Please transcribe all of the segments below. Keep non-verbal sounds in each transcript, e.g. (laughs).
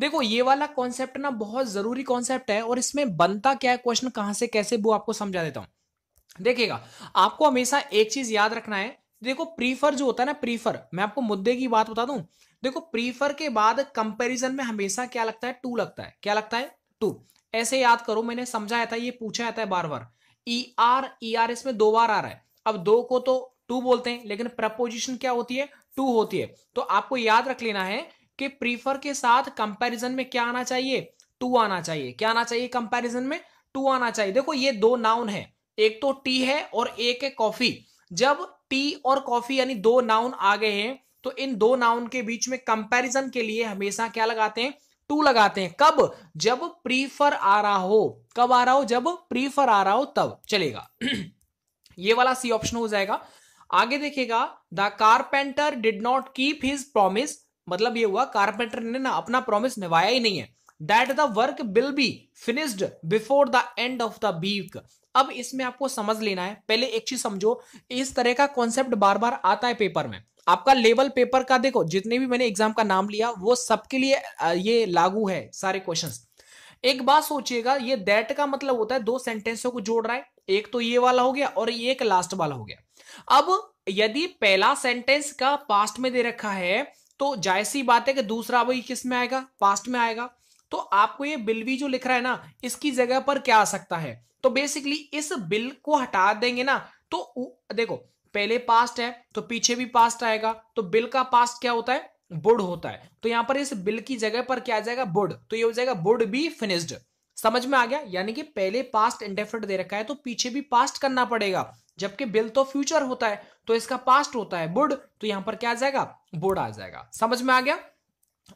देखो ये वाला कॉन्सेप्ट ना बहुत जरूरी कॉन्सेप्ट है और इसमें बनता क्या है क्वेश्चन कहां से कैसे वो आपको समझा देता हूं देखिएगा आपको हमेशा एक चीज याद रखना है देखो प्रीफर जो होता है ना प्रीफर मैं आपको मुद्दे की बात बता दूं देखो प्रीफर के बाद कंपैरिजन में हमेशा क्या लगता है टू लगता है क्या लगता है टू ऐसे याद करो मैंने समझाया था ये पूछा जाता है बार बार ई आर ई आर इसमें दो बार आ रहा है अब दो को तो टू बोलते हैं लेकिन प्रपोजिशन क्या होती है टू होती है तो आपको याद रख लेना है कि प्रीफर के साथ कंपैरिजन में क्या आना चाहिए टू आना चाहिए क्या आना चाहिए कंपैरिजन में टू आना चाहिए देखो ये दो नाउन है एक तो टी है और एक है कॉफी जब टी और कॉफी यानी दो नाउन आ गए हैं तो इन दो नाउन के बीच में कंपेरिजन के लिए हमेशा क्या लगाते हैं टू लगाते हैं कब जब प्रीफर आ रहा हो कब आ रहा हो जब प्रीफर आ रहा हो तब चलेगा (clears throat) ये वाला सी ऑप्शन हो जाएगा आगे देखेगा the carpenter did not keep his promise मतलब ये हुआ कारपेंटर ने ना अपना प्रॉमिस निभाया ही नहीं है that the work will be finished before the end of the week अब इसमें आपको समझ लेना है पहले एक चीज समझो इस तरह का कॉन्सेप्ट बार बार आता है पेपर में आपका लेवल पेपर का देखो जितने भी मैंने एग्जाम का नाम लिया वो सबके लिए ये लागू है सारे क्वेश्चंस एक बात सोचिएगा ये दैट का मतलब होता है दो सेंटेंसों को जोड़ रहा है एक तो ये वाला हो गया और ये एक लास्ट वाला हो गया अब यदि पहला सेंटेंस का पास्ट में दे रखा है तो जायसी बात है कि दूसरा वही किस में आएगा पास्ट में आएगा तो आपको ये बिल भी जो लिख रहा है ना इसकी जगह पर क्या आ सकता है तो बेसिकली इस बिल को हटा देंगे ना तो देखो पहले पास्ट है तो पीछे भी पास्ट आएगा तो बिल का पास्ट क्या होता है बुड होता है तो यहां पर इस बिल की जगह पर क्या आ जाएगा बुड तो ये हो जाएगा बुड बी फिनिश्ड समझ में आ गया यानी कि पहले पास्ट इंडेफिनेट दे रखा है तो पीछे भी पास्ट करना पड़ेगा जबकि बिल तो फ्यूचर होता है तो इसका पास्ट होता है बुड तो यहां पर क्या आ जाएगा बोर्ड आ जाएगा समझ में आ गया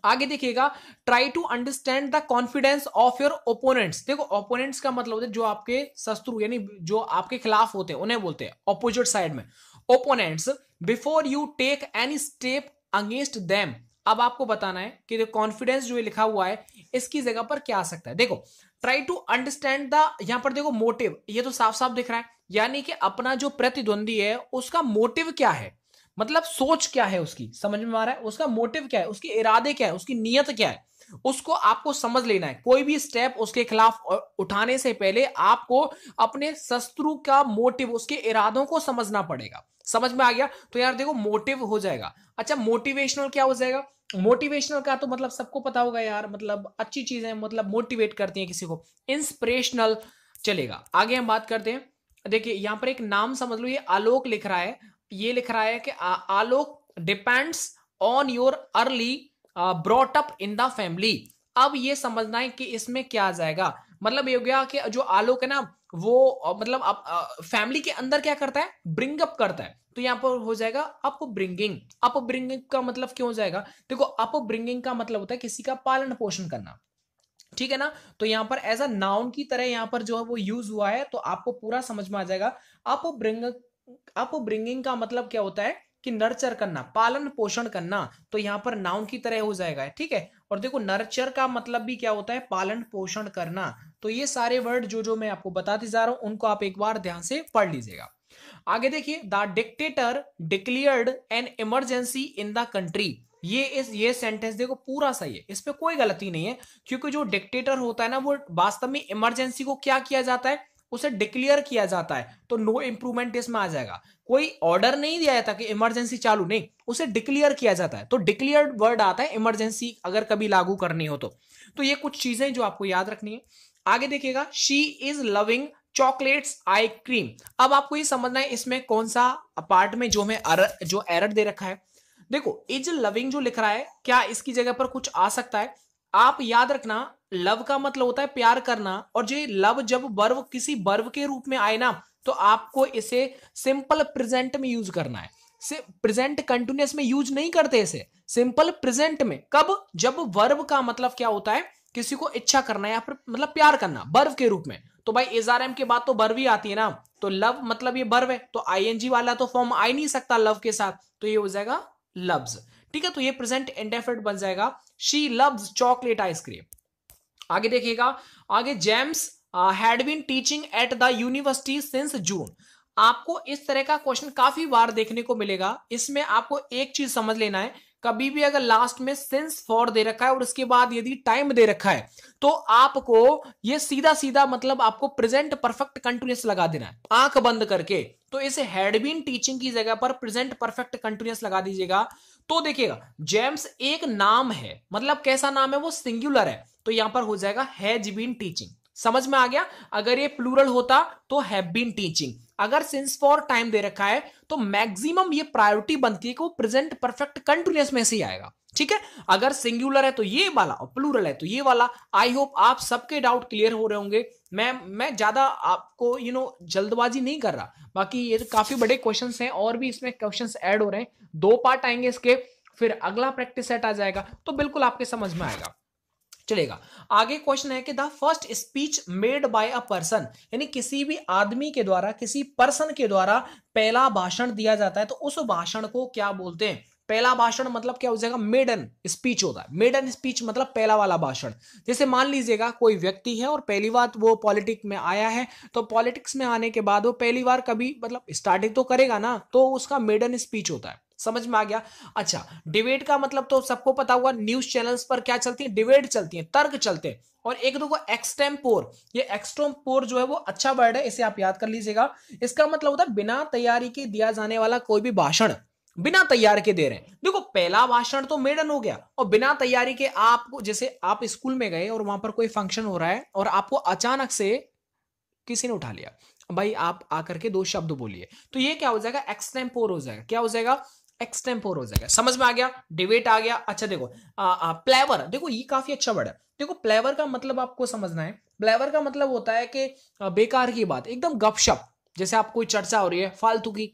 आगे देखिएगा try to understand the confidence of your opponents देखो ओपोनेंट्स का मतलब होता है जो आपके शत्रु यानी जो आपके खिलाफ होते हैं उन्हें बोलते हैं ऑपोजिट साइड में opponents before you take any step against them अब आपको बताना है कि कॉन्फिडेंस जो लिखा हुआ है इसकी जगह पर क्या आ सकता है देखो ट्राई टू अंडरस्टैंड द यहां पर देखो मोटिव ये तो साफ साफ दिख रहा है यानी कि अपना जो प्रतिद्वंदी है उसका मोटिव क्या है मतलब सोच क्या है उसकी समझ में आ रहा है उसका मोटिव क्या है उसके इरादे क्या है उसकी नीयत क्या है उसको आपको समझ लेना है कोई भी स्टेप उसके खिलाफ उठाने से पहले आपको अपने शत्रु का मोटिव उसके इरादों को समझना पड़ेगा समझ में आ गया तो यार देखो मोटिव हो जाएगा अच्छा मोटिवेशनल क्या हो जाएगा मोटिवेशनल का तो मतलब सबको पता होगा यार मतलब अच्छी चीजें मतलब मोटिवेट करती है किसी को इंस्पिरेशनल चलेगा आगे हम बात करते हैं देखिए यहां पर एक नाम समझ लो ये आलोक लिख रहा है ये लिख रहा है कि uh, a lot depends on your early brought up in the family अब ये समझना है कि इसमें क्या आ जाएगा मतलब ये हो गया कि जो आलोक है ना वो मतलब आप फैमिली के अंदर क्या करता है ब्रिंग अप करता है तो यहाँ पर हो जाएगा अप ब्रिंगिंग अप ब्रिंगिंग का मतलब क्यों हो जाएगा देखो अप ब्रिंगिंग का मतलब होता है किसी का पालन पोषण करना ठीक है ना तो यहाँ पर एज अ नाउन की तरह यहाँ पर जो है वो यूज हुआ है तो आपको पूरा समझ में आ जाएगा अप ब्रिंग अपब्रिंगिंग का मतलब क्या होता है कि नर्चर करना पालन पोषण करना तो यहां पर नाउन की तरह हो जाएगा ठीक है और देखो नर्चर का मतलब भी क्या होता है पालन पोषण करना तो ये सारे वर्ड जो जो मैं आपको बताते जा रहा हूं उनको आप एक बार ध्यान से पढ़ लीजिएगा आगे देखिए the dictator declared an emergency in the country ये इस ये सेंटेंस देखो पूरा सही है इसमें कोई गलती नहीं है क्योंकि जो डिक्टेटर होता है ना वो वास्तव में इमरजेंसी को क्या किया जाता है उसे डिक्लेयर किया जाता है तो नो इंप्रूवमेंट इसमें आ जाएगा कोई ऑर्डर नहीं दिया जाता कि इमरजेंसी चालू नहीं उसे डिक्लेयर किया जाता है तो डिक्लेयर वर्ड आता है इमरजेंसी अगर कभी लागू करनी हो तो तो ये कुछ चीजें जो आपको याद रखनी है आगे देखिएगा she is loving chocolates ice cream अब आपको ये समझना है इसमें कौन सा पार्ट में जो हमें जो एरर दे रखा है देखो इज लविंग जो लिख रहा है क्या इसकी जगह पर कुछ आ सकता है आप याद रखना लव का मतलब होता है प्यार करना और जो लव जब बर्व किसी बर्व के रूप में आए ना तो आपको इसे सिंपल प्रेजेंट में यूज करना है प्रेजेंट कंटिन्यूस में यूज नहीं करते इसे सिंपल प्रेजेंट में कब जब वर्ब का मतलब क्या होता है किसी को इच्छा करना या फिर मतलब प्यार करना बर्व के रूप में तो भाई एम के बाद तो बर्व ही आती है ना तो लव मतलब ये बर्व है तो आईएनजी वाला तो फॉर्म आ ही नहीं सकता लव के साथ तो ये हो जाएगा लव्स ठीक है तो ये प्रेजेंट इंडेफिनेट बन जाएगा शी लव्स चॉकलेट आइसक्रीम आगे देखिएगा आगे James had been teaching at the university since June आपको इस तरह का क्वेश्चन काफी बार देखने को मिलेगा इसमें आपको एक चीज समझ लेना है कभी भी अगर लास्ट में सिंस फॉर दे रखा है और उसके बाद यदि टाइम दे रखा है तो आपको ये सीधा सीधा मतलब आपको प्रेजेंट परफेक्ट कंटिन्यूस लगा देना है आंख बंद करके तो इसे हैडबिन टीचिंग की जगह पर प्रेजेंट परफेक्ट कंटिन्यूस लगा दीजिएगा तो देखिएगा जेम्स एक नाम है मतलब कैसा नाम है वो सिंगुलर है तो यहां पर हो जाएगा हैज बीन टीचिंग समझ में आ गया अगर ये प्लूरल होता तो हैव बीन टीचिंग अगर सिंस फॉर टाइम दे रखा है तो मैक्सिमम ये प्रायोरिटी बनती है कि वो प्रेजेंट परफेक्ट कंटिन्यूस में से ही आएगा ठीक है अगर सिंगुलर है तो ये वाला और प्लूरल है तो ये वाला आई होप आप सबके डाउट क्लियर हो रहे होंगे मैं मैं ज्यादा आपको यू you नो know, जल्दबाजी नहीं कर रहा बाकी ये तो काफी बड़े क्वेश्चन हैं और भी इसमें क्वेश्चन ऐड हो रहे हैं दो पार्ट आएंगे इसके फिर अगला प्रैक्टिस सेट आ जाएगा तो बिल्कुल आपके समझ में आएगा चलेगा आगे क्वेश्चन है कि the first speech made by a person यानी किसी भी आदमी के द्वारा किसी पर्सन के द्वारा पहला भाषण दिया जाता है तो उस भाषण को क्या बोलते हैं पहला भाषण मतलब क्या हो जाएगा मेडन स्पीच होता है मेडन स्पीच मतलब पहला वाला भाषण जैसे मान लीजिएगा कोई व्यक्ति है और पहली बार वो पॉलिटिक्स में आया है तो पॉलिटिक्स में आने के बाद वो पहली बार कभी मतलब स्टार्टिंग तो करेगा ना तो उसका मेडन स्पीच होता है समझ में आ गया अच्छा डिबेट का मतलब तो सबको पता हुआ न्यूज चैनल्स पर क्या चलती है डिबेट चलती है तर्क चलते हैं और एक दो को एक्सटेम्पोर ये एक्सटेम्पोर जो है वो अच्छा वर्ड है इसे आप याद कर लीजिएगा इसका मतलब होता है बिना तैयारी के दिया जाने वाला कोई भी भाषण बिना तैयार के दे रहे हैं देखो पहला भाषण तो मेडन हो गया और बिना तैयारी के आपको जैसे आप स्कूल में गए और वहां पर कोई फंक्शन हो रहा है और आपको अचानक से किसी ने उठा लिया भाई आप आकर के दो शब्द बोलिए तो ये क्या हो जाएगा एक्सटेम्पोर हो जाएगा क्या हो जाएगा एक्सटेम्पोर हो जाएगा समझ में आ गया डिबेट आ गया अच्छा देखो आ, आ, प्लेवर देखो ये काफी अच्छा वर्ड है देखो प्लेवर का मतलब आपको समझना है प्लेवर का मतलब होता है कि बेकार की बात एकदम गपशप जैसे आप कोई चर्चा हो रही है फालतू की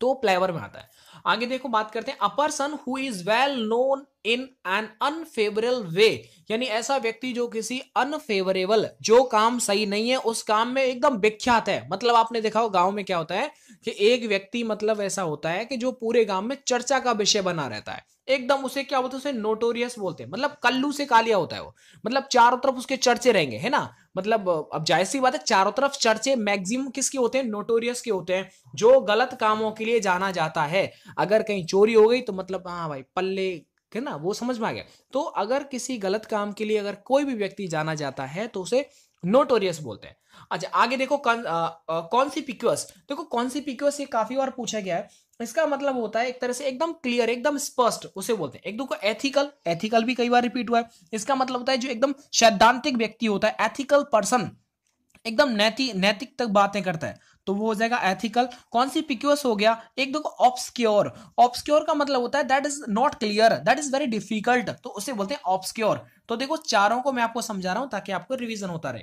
तो प्लेवर में आता है आगे देखो बात करते हैं a person who is well known in an unfavourable way यानी ऐसा व्यक्ति जो किसी अनफेवरेबल जो काम सही नहीं है उस काम में एकदम विख्यात है मतलब आपने देखा हो गांव में क्या होता है कि एक व्यक्ति मतलब ऐसा होता है कि जो पूरे गांव में चर्चा का विषय बना रहता है एकदम उसे क्या बोलते उसे नोटोरियस बोलते हैं मतलब कल्लू से कालिया होता है वो मतलब चारों तरफ उसके चर्चे रहेंगे है ना मतलब अब जाहिर सी बात है चारों तरफ चर्चे मैक्सिमम किसके होते हैं नोटोरियस के होते हैं जो गलत कामों के लिए जाना जाता है अगर कहीं चोरी हो गई तो मतलब हाँ भाई पल्ले ठीक है ना वो समझ में आ गया तो अगर किसी गलत काम के लिए अगर कोई भी व्यक्ति जाना जाता है तो उसे नोटोरियस बोलते हैं अच्छा आगे देखो कौन आ, आ, कौन सी पिक्यूअस देखो कौन सी पिक्यूअस ये काफी बार पूछा गया है इसका मतलब होता है एक तरह से एकदम क्लियर एकदम स्पष्ट उसे बोलते हैं एक दो को एथिकल एथिकल भी कई बार रिपीट हुआ है इसका मतलब होता है जो एकदम सैद्धांतिक व्यक्ति होता है एथिकल पर्सन एकदम नैतिक नैतिक तक बातें करता है तो वो हो जाएगा एथिकल कौन सी कॉन्सिपिक्यूअस हो गया एक देखो ऑप्सक्योर ऑप्सक्योर का मतलब होता है that is not clear that is very difficult तो उसे बोलते हैं ऑप्सक्योर तो देखो चारों को मैं आपको समझा रहा हूं ताकि आपको रिविजन होता रहे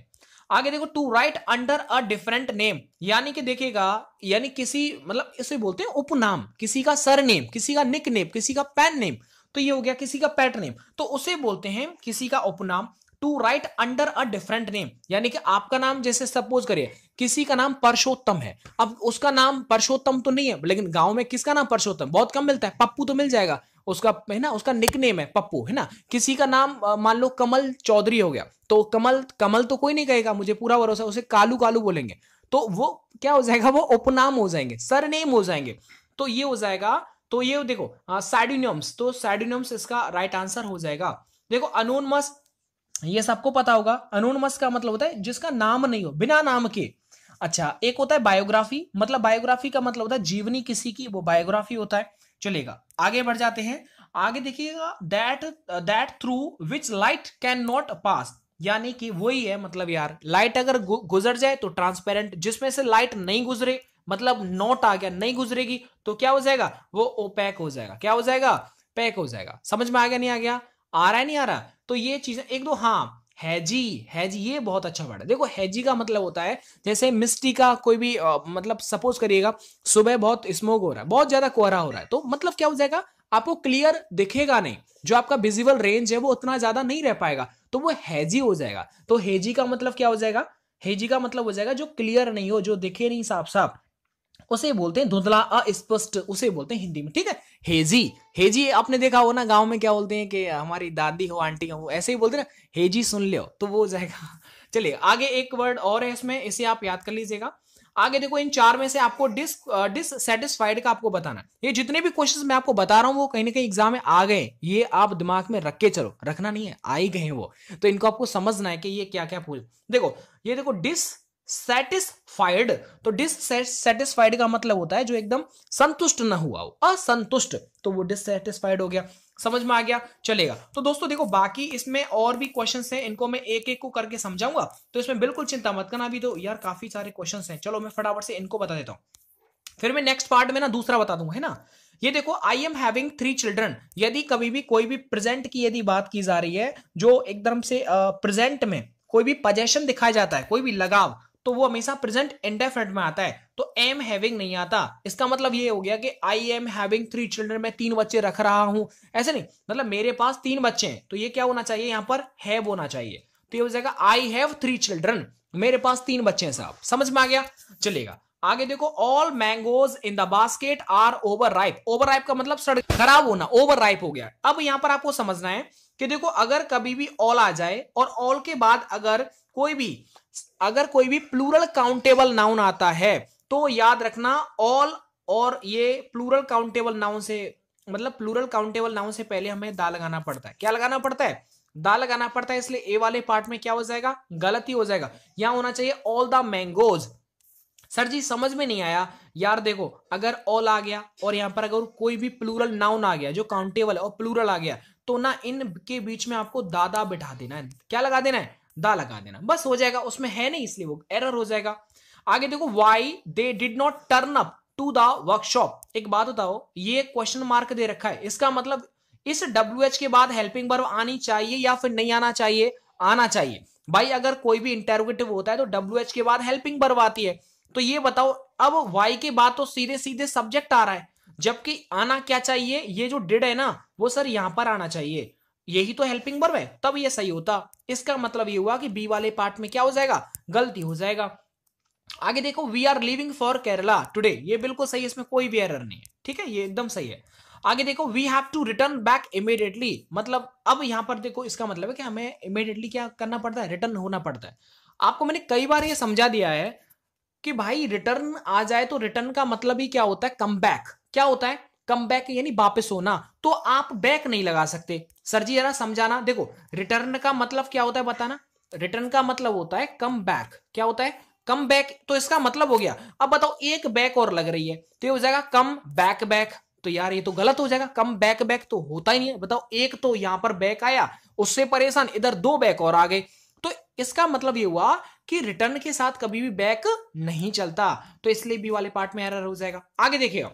आगे देखो to write under a different name यानी कि देखेगा यानी किसी मतलब इसे बोलते हैं उपनाम किसी का सर नेम किसी का निक नेम किसी का पैन नेम तो ये हो गया किसी का पैट नेम तो उसे बोलते हैं किसी का उपनाम to write under a different name यानी कि आपका नाम जैसे सपोज करिए किसी का नाम परशोत्तम है अब उसका नाम परशोत्तम तो नहीं है लेकिन गांव में किसका नाम परशोत्तम बहुत कम मिलता है पप्पू तो मिल जाएगा उसका है ना उसका निक नेम है पप्पू है ना किसी का नाम मान लो कमल चौधरी हो गया तो कमल कमल तो कोई नहीं कहेगा मुझे पूरा भरोसा उसे कालू कालू बोलेंगे तो वो क्या हो जाएगा वो उपनाम हो जाएंगे सर हो जाएंगे तो ये हो जाएगा तो ये देखो साइडोनियम्स तो साइडोनियम्स इसका राइट आंसर हो जाएगा देखो अनोनमस ये सबको पता होगा अनोनमस का मतलब होता है जिसका नाम नहीं हो बिना नाम के अच्छा एक होता है बायोग्राफी मतलब बायोग्राफी का मतलब होता है जीवनी किसी की वो बायोग्राफी होता है चलेगा आगे बढ़ जाते हैं आगे देखिएगा that that through which light can not pass यानी कि वही है मतलब यार लाइट अगर गुजर जाए तो ट्रांसपेरेंट जिसमें से लाइट नहीं गुजरे मतलब नॉट आ गया नहीं गुजरेगी तो क्या हो जाएगा वो ओपैक हो जाएगा क्या हो जाएगा पैक हो जाएगा समझ में आ गया नहीं आ गया आ रहा है नहीं आ रहा तो ये चीजें एक दो हाँ हैजी हैजी ये बहुत अच्छा वर्ड है देखो हैजी का मतलब होता है जैसे मिस्टी का कोई भी आ, मतलब सपोज करिएगा सुबह बहुत स्मोक हो रहा है बहुत ज्यादा कोहरा हो रहा है तो मतलब क्या हो जाएगा आपको क्लियर दिखेगा नहीं जो आपका विजिबल रेंज है वो उतना ज्यादा नहीं रह पाएगा तो वो हैजी हो जाएगा तो हेजी का मतलब क्या हो जाएगा हेजी का मतलब हो जाएगा जो क्लियर नहीं हो जो दिखे नहीं साफ साफ उसे बोलते हैं धुंधला अस्पष्ट उसे बोलते हैं हिंदी में ठीक है हेजी हेजी आपने देखा हो ना गांव में क्या बोलते हैं कि हमारी दादी हो आंटी हो ऐसे ही बोलते ना हेजी सुन लियो तो वो हो जाएगा (laughs) चलिए आगे एक वर्ड और है इसमें इसे आप याद कर लीजिएगा आगे देखो इन चार में से आपको डिस डिससेटिस्फाइड का आपको बताना ये जितने भी क्वेश्चन मैं आपको बता रहा हूँ वो कहीं ना कहीं एग्जाम में आ गए ये आप दिमाग में रख के चलो रखना नहीं है आ ही गए वो तो इनको आपको समझना है कि ये क्या क्या पूछ देखो ये देखो डिस सेटिस्फाइड तो डिससेटिस्फाइड का मतलब होता है जो एकदम संतुष्ट ना हुआ हो असंतुष्ट तो वो डिससेटिस्फाइड हो गया समझ में आ गया चलेगा तो दोस्तों देखो बाकी इसमें और भी क्वेश्चंस हैं इनको मैं एक एक को करके समझाऊंगा तो इसमें बिल्कुल चिंता मत करना अभी तो यार काफी सारे क्वेश्चन हैं चलो मैं फटाफट से इनको बता देता हूँ फिर मैं नेक्स्ट पार्ट में ना दूसरा बता दूंगा है ना ये देखो I am having three children यदि कभी भी कोई भी प्रेजेंट की यदि बात की जा रही है जो एकदम से प्रेजेंट में कोई भी पजेशन दिखाया जाता है कोई भी लगाव तो वो हमेशा प्रेजेंट इंडेफिनेट में आता है तो एम हैविंग नहीं आता इसका मतलब ये हो गया कि I am having three children मैं तीन बच्चे रख रहा हूं ऐसे नहीं मतलब मेरे पास तीन बच्चे हैं तो ये क्या होना चाहिए यहां पर हैव होना चाहिए तो ये हो जाएगा आई हैव थ्री चिल्ड्रन मेरे पास तीन बच्चे हैं साहब समझ में आ गया चलेगा आगे देखो all mangoes in the basket are over ripe over ripe का मतलब सड़ खराब होना ओवर राइप हो गया अब यहां पर आपको समझना है कि देखो अगर कभी भी ऑल आ जाए और ऑल के बाद अगर कोई भी अगर कोई भी प्लूरल काउंटेबल नाउन आता है तो याद रखना ऑल और ये प्लूरल काउंटेबल नाउन से मतलब प्लूरल काउंटेबल नाउन से पहले हमें दा लगाना पड़ता है क्या लगाना पड़ता है दा लगाना पड़ता है इसलिए ए वाले पार्ट में क्या हो जाएगा गलत ही हो जाएगा यहां होना चाहिए all the mangoes sir ji समझ में नहीं आया यार देखो अगर ऑल आ गया और यहाँ पर अगर कोई भी प्लूरल नाउन आ गया जो काउंटेबल है और प्लूरल आ गया तो ना इन के बीच में आपको दादा बिठा देना है क्या लगा देना है दा लगा देना बस हो जाएगा उसमें है नहीं इसलिए वो एरर हो जाएगा आगे देखो why they did not turn up to the workshop एक बात बताओ ये क्वेश्चन मार्क दे रखा है इसका मतलब इस डब्ल्यू के बाद हेल्पिंग बर्व आनी चाहिए या फिर नहीं आना चाहिए आना चाहिए भाई अगर कोई भी इंटेरोगेटिव होता है तो डब्ल्यू के बाद हेल्पिंग बर्व आती है तो ये बताओ अब वाई के बाद तो सीधे सीधे सब्जेक्ट आ रहा है जबकि आना क्या चाहिए ये जो डिड है ना वो सर यहां पर आना चाहिए यही तो हेल्पिंग वर्ब है तब ये सही होता इसका मतलब ये हुआ कि बी वाले पार्ट में क्या हो जाएगा गलती हो जाएगा आगे देखो we are living for Kerala today ये बिल्कुल सही है इसमें कोई भी एरर नहीं है ठीक है ये एकदम सही है आगे देखो we have to return back immediately मतलब अब यहां पर देखो इसका मतलब है कि हमें इमीडिएटली क्या करना पड़ता है रिटर्न होना पड़ता है आपको मैंने कई बार ये समझा दिया है कि भाई रिटर्न आ जाए तो रिटर्न का मतलब ही क्या होता है कम बैक क्या होता है कम बैक यानी वापस होना तो आप बैक नहीं लगा सकते सर जी जरा समझाना देखो रिटर्न का मतलब क्या होता है बताना रिटर्न का मतलब होता है कम बैक क्या होता है कम बैक तो इसका मतलब हो गया अब बताओ एक बैक और लग रही है तो ये हो जाएगा कम बैक बैक तो यार ये तो गलत हो जाएगा कम बैक बैक तो होता ही नहीं है बताओ एक तो यहां पर बैक आया उससे परेशान इधर दो बैक और आ गए तो इसका मतलब ये हुआ कि रिटर्न के साथ कभी भी बैक नहीं चलता तो इसलिए बी वाले पार्ट में एरर हो जाएगा आगे देखिएगा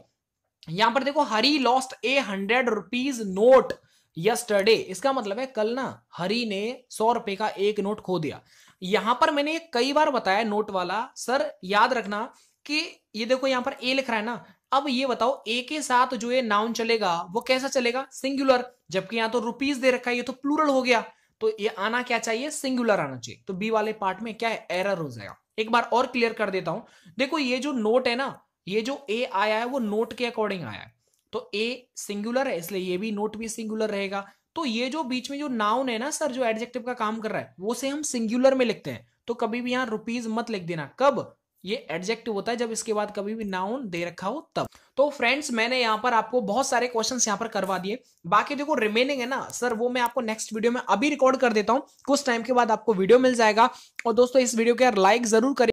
यहां पर देखो Hari lost a hundred rupees note yesterday इसका मतलब है कल ना हरी ने सौ रुपए का एक नोट खो दिया यहां पर मैंने कई बार बताया नोट वाला सर याद रखना कि ये देखो यहां पर ए लिख रहा है ना अब ये बताओ ए के साथ जो ये नाउन चलेगा वो कैसा चलेगा सिंगुलर जबकि यहां तो रुपीज दे रखा है ये तो प्लूरल हो गया तो ये आना क्या चाहिए सिंगुलर आना चाहिए तो बी वाले पार्ट में क्या है एरर हो जाएगा एक बार और क्लियर कर देता हूं देखो ये जो नोट है ना ये जो ए आया है वो नोट के अकॉर्डिंग आया है तो ए सिंगुलर है इसलिए ये भी नोट भी सिंगुलर रहेगा तो ये जो बीच में जो नाउन है ना सर जो एडजेक्टिव का काम कर रहा है वो से हम सिंगुलर में लिखते हैं तो कभी भी यहाँ रुपीज मत लिख देना कब ये एडजेक्टिव होता है जब इसके बाद कभी भी नाउन दे रखा हो तब तो फ्रेंड्स मैंने यहाँ पर आपको बहुत सारे क्वेश्चंस यहाँ पर करवा दिए बाकी देखो रिमेनिंग है ना सर वो मैं आपको नेक्स्ट वीडियो में अभी रिकॉर्ड कर देता हूँ कुछ टाइम के बाद आपको वीडियो मिल जाएगा और दोस्तों इस वीडियो के लाइक जरूर करें